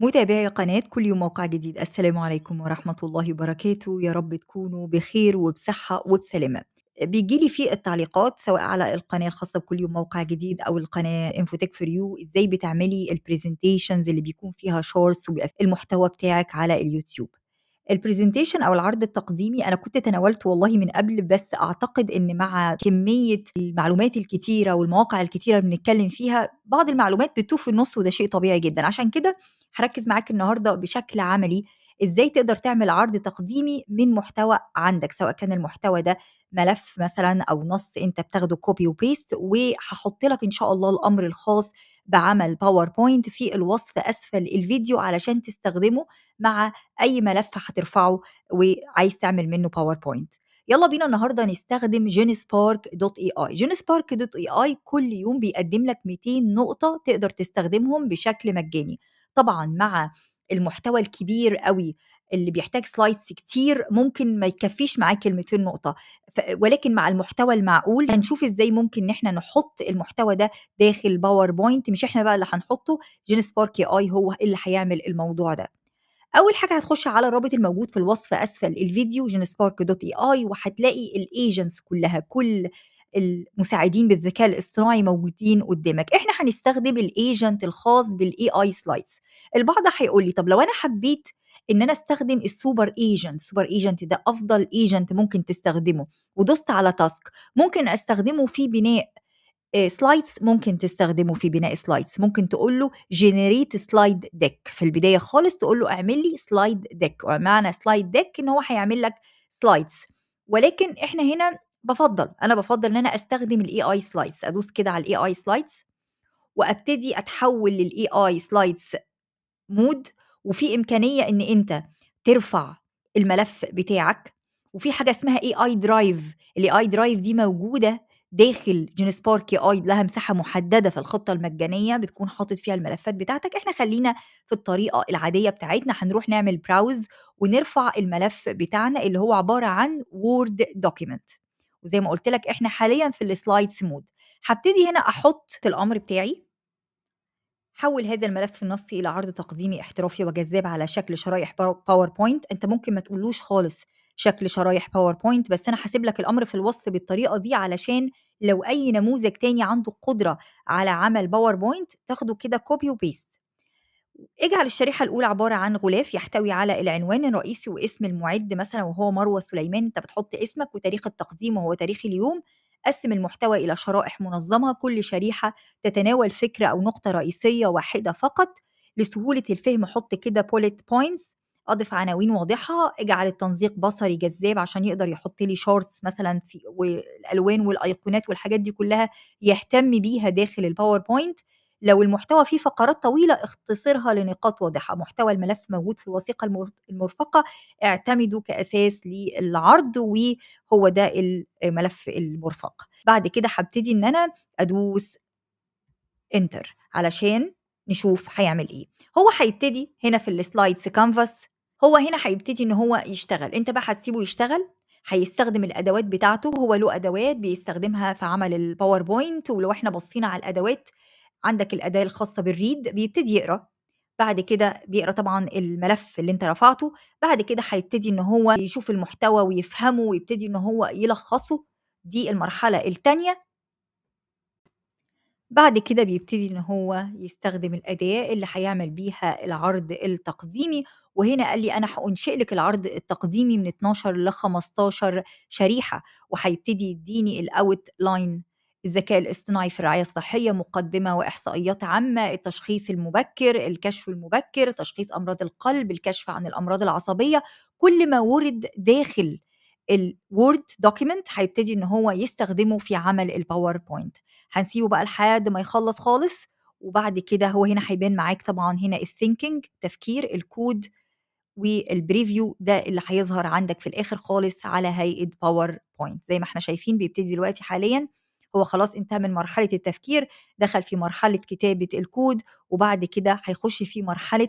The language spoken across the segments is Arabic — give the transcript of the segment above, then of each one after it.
متابعي قناة كل يوم موقع جديد السلام عليكم ورحمة الله وبركاته يا رب تكونوا بخير وبصحة وبسلامة بيجي لي في التعليقات سواء على القناه الخاصه بكل يوم موقع جديد او القناه انفوتك فور يو ازاي بتعملي البرزنتيشنز اللي بيكون فيها شورتس وبيبقى المحتوى بتاعك على اليوتيوب البرزنتيشن او العرض التقديمي انا كنت تناولته والله من قبل بس اعتقد ان مع كميه المعلومات الكتيره والمواقع الكتيره اللي بنتكلم فيها بعض المعلومات بتتوه في النص وده شيء طبيعي جدا عشان كده هركز معاك النهارده بشكل عملي ازاي تقدر تعمل عرض تقديمي من محتوى عندك سواء كان المحتوى ده ملف مثلا او نص انت بتاخده كوبي وبيست وهحط لك ان شاء الله الامر الخاص بعمل باوربوينت في الوصف اسفل الفيديو علشان تستخدمه مع اي ملف هترفعه وعايز تعمل منه باوربوينت يلا بينا النهارده نستخدم جينسبارك سبارك دوت اي اي جينسبارك سبارك دوت اي اي كل يوم بيقدم لك 200 نقطه تقدر تستخدمهم بشكل مجاني طبعا مع المحتوى الكبير قوي اللي بيحتاج سلايدز كتير ممكن ما يكفيش معاه كلمتين نقطة ولكن مع المحتوى المعقول هنشوف ازاي ممكن ان احنا نحط المحتوى ده داخل باوربوينت مش احنا بقى اللي هنحطه جين سبارك اي هو اللي هيعمل الموضوع ده اول حاجه هتخش على الرابط الموجود في الوصف اسفل الفيديو جينسبارك دوت اي اي وهتلاقي الايجنتس كلها كل المساعدين بالذكاء الاصطناعي موجودين قدامك احنا هنستخدم الايجنت الخاص بالاي اي سلايدز البعض هيقول لي طب لو انا حبيت ان انا استخدم السوبر ايجنت السوبر ايجنت ده افضل ايجنت ممكن تستخدمه ودوست على تاسك ممكن استخدمه في بناء سلايدز آه، ممكن تستخدمه في بناء سلايدز ممكن تقول له جنريت سلايد ديك في البدايه خالص تقول له اعمل لي سلايد ديك ومعنى سلايد ديك ان هو هيعمل لك سلايدز ولكن احنا هنا بفضل انا بفضل ان انا استخدم الاي اي سلايدز ادوس كده على الاي اي سلايدز وابتدي اتحول للاي اي سلايدز مود وفي امكانيه ان انت ترفع الملف بتاعك وفي حاجه اسمها اي اي درايف الاي اي درايف دي موجوده داخل جين سبارك اي لها مساحه محدده في الخطه المجانيه بتكون حاطط فيها الملفات بتاعتك احنا خلينا في الطريقه العاديه بتاعتنا هنروح نعمل براوز ونرفع الملف بتاعنا اللي هو عباره عن وورد دوكيمنت وزي ما قلت لك احنا حاليا في السلايدز مود هبتدي هنا احط الامر بتاعي حول هذا الملف النصي الى عرض تقديمي احترافي وجذاب على شكل شرايح باوربوينت انت ممكن ما تقولوش خالص شكل شرايح باوربوينت بس انا هسيب لك الامر في الوصف بالطريقه دي علشان لو اي نموذج تاني عنده قدره على عمل باوربوينت تاخده كده كوبي وبيست اجعل الشريحة الأولى عبارة عن غلاف يحتوي على العنوان الرئيسي واسم المعد مثلا وهو مروة سليمان أنت بتحط اسمك وتاريخ التقديم وهو تاريخ اليوم قسم المحتوى إلى شرائح منظمة كل شريحة تتناول فكرة أو نقطة رئيسية واحدة فقط لسهولة الفهم حط كده بوليت بوينتس أضف عناوين واضحة اجعل التنسيق بصري جذاب عشان يقدر يحط لي شورتس مثلا في والألوان والأيقونات والحاجات دي كلها يهتم بيها داخل الباوربوينت لو المحتوى فيه فقرات طويلة اختصرها لنقاط واضحة محتوى الملف موجود في الوثيقة المرفقة اعتمده كأساس للعرض وهو ده الملف المرفق بعد كده هبتدي ان انا ادوس انتر علشان نشوف هيعمل ايه هو هيبتدي هنا في السلايدز كانفاس هو هنا هيبتدي ان هو يشتغل انت بقى هتسيبه يشتغل هيستخدم الادوات بتاعته هو له ادوات بيستخدمها في عمل الباوربوينت ولو احنا بصينا على الادوات عندك الأداة الخاصة بالريد بيبتدي يقرأ بعد كده بيقرا طبعا الملف اللي انت رفعته بعد كده هيبتدي ان هو يشوف المحتوى ويفهمه ويبتدي ان هو يلخصه دي المرحله الثانيه بعد كده بيبتدي ان هو يستخدم الاداه اللي هيعمل بيها العرض التقديمي وهنا قال لي انا هانشئ لك العرض التقديمي من 12 ل 15 شريحه وهيبتدي يديني الاوت لاين الذكاء الاصطناعي في الرعاية الصحية مقدمة وإحصائيات عامة التشخيص المبكر الكشف المبكر تشخيص أمراض القلب الكشف عن الأمراض العصبية كل ما ورد داخل الوورد دوكيمنت هيبتدي ان هو يستخدمه في عمل الباوربوينت هنسيبه بقى لحد ما يخلص خالص وبعد كده هو هنا هيبان معاك طبعا هنا الثينكينج تفكير الكود والبريفيو ده اللي هيظهر عندك في الاخر خالص على هيئه باوربوينت زي ما احنا شايفين بيبتدي دلوقتي حاليا هو خلاص انتهى من مرحله التفكير دخل في مرحله كتابه الكود وبعد كده هيخش في مرحله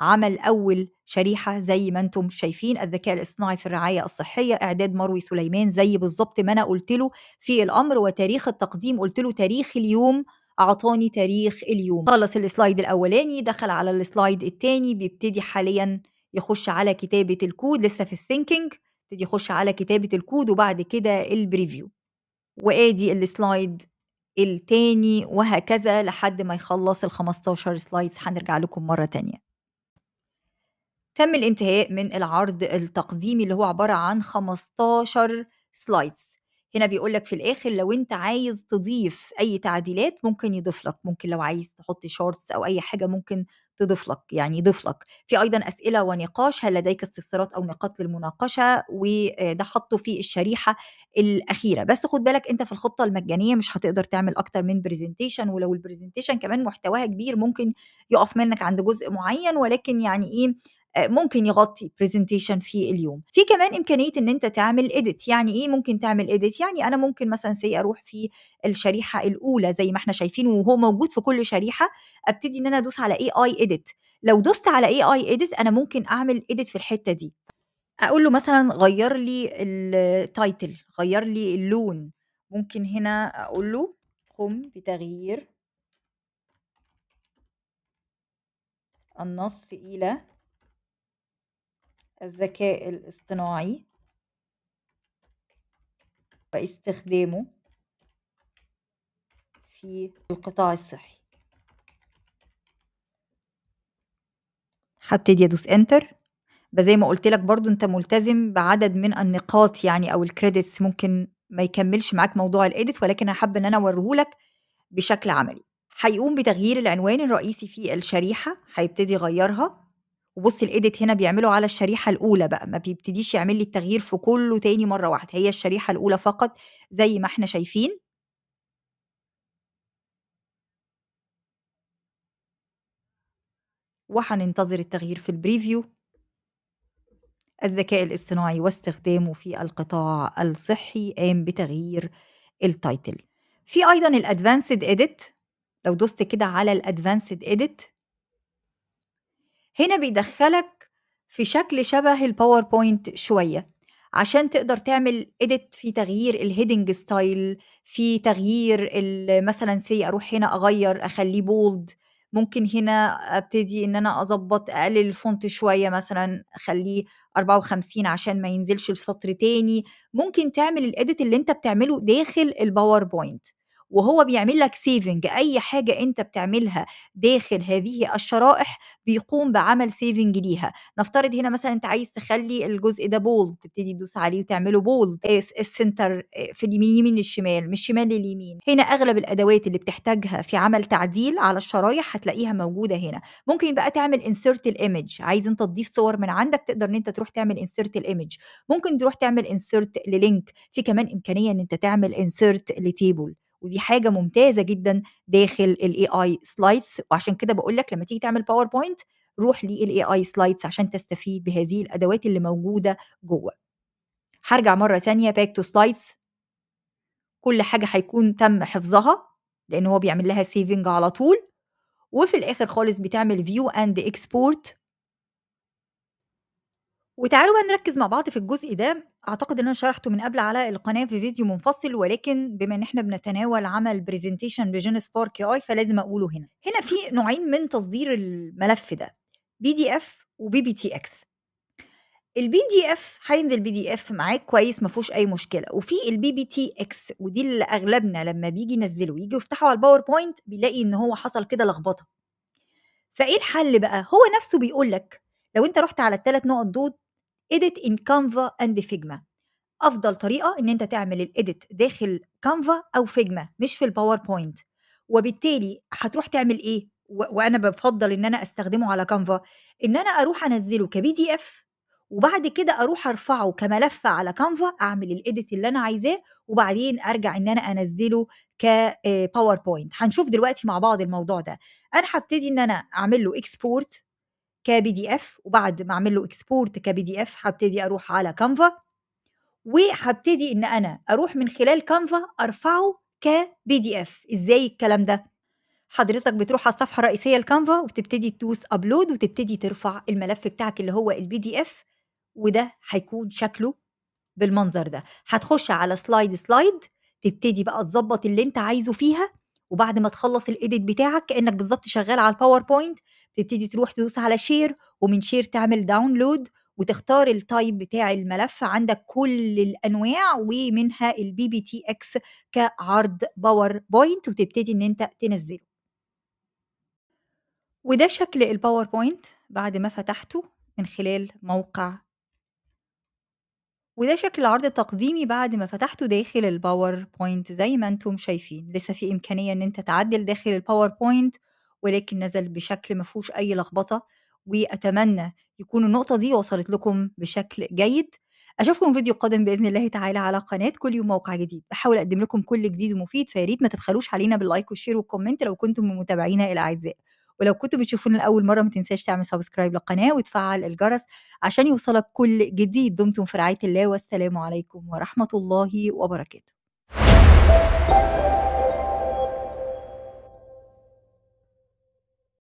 عمل أول شريحة زي ما أنتم شايفين الذكاء الاصطناعي في الرعاية الصحية إعداد مروي سليمان زي بالظبط ما أنا قلت له في الأمر وتاريخ التقديم قلت له تاريخ اليوم أعطاني تاريخ اليوم خلص السلايد الأولاني دخل على السلايد الثاني بيبتدي حاليا يخش على كتابة الكود لسه في الثينكينج يبتدي يخش على كتابة الكود وبعد كده البريفيو وادي السلايد التاني وهكذا لحد ما يخلص ال 15 سلايدز هنرجع لكم مره تانيه تم الانتهاء من العرض التقديمي اللي هو عباره عن 15 سلايدز هنا بيقول لك في الاخر لو انت عايز تضيف اي تعديلات ممكن يضيف لك ممكن لو عايز تحط شورتس او اي حاجه ممكن تضيف لك يعني يضيف لك في ايضا اسئله ونقاش هل لديك استفسارات او نقاط للمناقشه وده حطه في الشريحه الاخيره بس خد بالك انت في الخطه المجانيه مش هتقدر تعمل اكتر من برزنتيشن ولو البرزنتيشن كمان محتواها كبير ممكن يقف منك عند جزء معين ولكن يعني ايه آه، ممكن يغطي برزنتيشن في اليوم في كمان امكانيه ان انت تعمل اديت يعني ايه ممكن تعمل اديت يعني انا ممكن مثلا سي اروح في الشريحه الاولى زي ما احنا شايفين وهو موجود في كل شريحه ابتدي ان انا ادوس على اي اي اديت لو دوست على اي اي اديت انا ممكن اعمل اديت في الحته دي اقول له مثلا غير لي التايتل غير لي اللون ممكن هنا اقول له قم بتغيير النص الى الذكاء الاصطناعي واستخدامه في القطاع الصحي هبتدي ادوس انتر زي ما قلت لك برضو انت ملتزم بعدد من النقاط يعني او الكريدتس ممكن ما يكملش معاك موضوع الايديت ولكن انا حابه ان انا لك بشكل عملي هيقوم بتغيير العنوان الرئيسي في الشريحه هيبتدي يغيرها وبص الايديت هنا بيعمله على الشريحه الاولى بقى ما بيبتديش يعمل لي التغيير في كله تاني مره واحده هي الشريحه الاولى فقط زي ما احنا شايفين وهننتظر التغيير في البريفيو الذكاء الاصطناعي واستخدامه في القطاع الصحي قام بتغيير التايتل في ايضا الادفانسد اديت لو دوست كده على الادفانسد اديت هنا بيدخلك في شكل شبه الباوربوينت شويه عشان تقدر تعمل اديت في تغيير الهيدنج ستايل في تغيير مثلا سي اروح هنا اغير اخليه بولد ممكن هنا ابتدي ان انا اظبط اقلل الفونت شويه مثلا اخليه 54 عشان ما ينزلش السطر تاني ممكن تعمل الاديت اللي انت بتعمله داخل الباوربوينت وهو بيعمل لك سيفنج اي حاجه انت بتعملها داخل هذه الشرائح بيقوم بعمل سيفنج ليها نفترض هنا مثلا انت عايز تخلي الجزء ده بولد تبتدي تدوس عليه وتعمله بولد آه، السنتر آه، في اليمين للشمال من الشمال لليمين هنا اغلب الادوات اللي بتحتاجها في عمل تعديل على الشرايح هتلاقيها موجوده هنا ممكن بقى تعمل انسيرت الايمج عايز انت تضيف صور من عندك تقدر ان انت تروح تعمل انسيرت الايمج ممكن تروح تعمل انسيرت للينك في كمان امكانيه ان انت تعمل انسيرت لتيبل ودي حاجه ممتازه جدا داخل الاي اي سلايدز وعشان كده بقول لك لما تيجي تعمل باوربوينت روح للاي اي سلايدز عشان تستفيد بهذه الادوات اللي موجوده جوه هرجع مره ثانيه باك تو سلايدز كل حاجه هيكون تم حفظها لان هو بيعمل لها سيفنج على طول وفي الاخر خالص بتعمل فيو اند اكسبورت وتعالوا بقى نركز مع بعض في الجزء ده اعتقد ان انا شرحته من قبل على القناه في فيديو منفصل ولكن بما ان احنا بنتناول عمل برزنتيشن بجين سبارك اي فلازم اقوله هنا هنا في نوعين من تصدير الملف ده بي دي اف وبي بي تي اكس البي دي اف هينزل بي دي اف معاك كويس ما فيهوش اي مشكله وفي البي بي تي اكس ودي اللي اغلبنا لما بيجي ينزله يجي يفتحه على الباوربوينت بيلاقي ان هو حصل كده لخبطه فايه الحل بقى هو نفسه بيقول لك لو انت رحت على الثلاث نقط دول edit in canva and figma افضل طريقه ان انت تعمل الايديت داخل كانفا او فيجما مش في الباوربوينت وبالتالي هتروح تعمل ايه وانا بفضل ان انا استخدمه على كانفا ان انا اروح انزله كبي دي اف وبعد كده اروح ارفعه كملف على كانفا اعمل الايديت اللي انا عايزاه وبعدين ارجع ان انا انزله كباوربوينت آه، هنشوف دلوقتي مع بعض الموضوع ده انا هبتدي ان انا اعمل له اكسبورت كبي دي اف وبعد ما اعمل له اكسبورت كبي دي اف هبتدي اروح على كانفا وهبتدي ان انا اروح من خلال كانفا ارفعه كبي دي اف ازاي الكلام ده حضرتك بتروح على الصفحه الرئيسيه لكانفا وتبتدي تدوس ابلود وتبتدي ترفع الملف بتاعك اللي هو البي دي اف وده هيكون شكله بالمنظر ده هتخش على سلايد سلايد تبتدي بقى تظبط اللي انت عايزه فيها وبعد ما تخلص الايديت بتاعك كانك بالظبط شغال على الباوربوينت تبتدي تروح تدوس على شير ومن شير تعمل داونلود وتختار التايب بتاع الملف عندك كل الانواع ومنها البي بي تي اكس كعرض باوربوينت وتبتدي ان انت تنزله وده شكل الباوربوينت بعد ما فتحته من خلال موقع وده شكل عرض تقديمي بعد ما فتحته داخل الباوربوينت زي ما انتم شايفين لسه في إمكانية إن أنت تعدل داخل الباوربوينت ولكن نزل بشكل ما فيهوش أي لخبطة وأتمنى يكون النقطة دي وصلت لكم بشكل جيد أشوفكم فيديو قادم بإذن الله تعالى على قناة كل يوم موقع جديد بحاول أقدم لكم كل جديد ومفيد فياريت ما تبخلوش علينا باللايك والشير والكومنت لو كنتم من متابعينا الأعزاء ولو كنتوا بتشوفونا لاول مره ما تنساش تعمل سبسكرايب للقناه وتفعل الجرس عشان يوصلك كل جديد دمتم في رعايه الله والسلام عليكم ورحمه الله وبركاته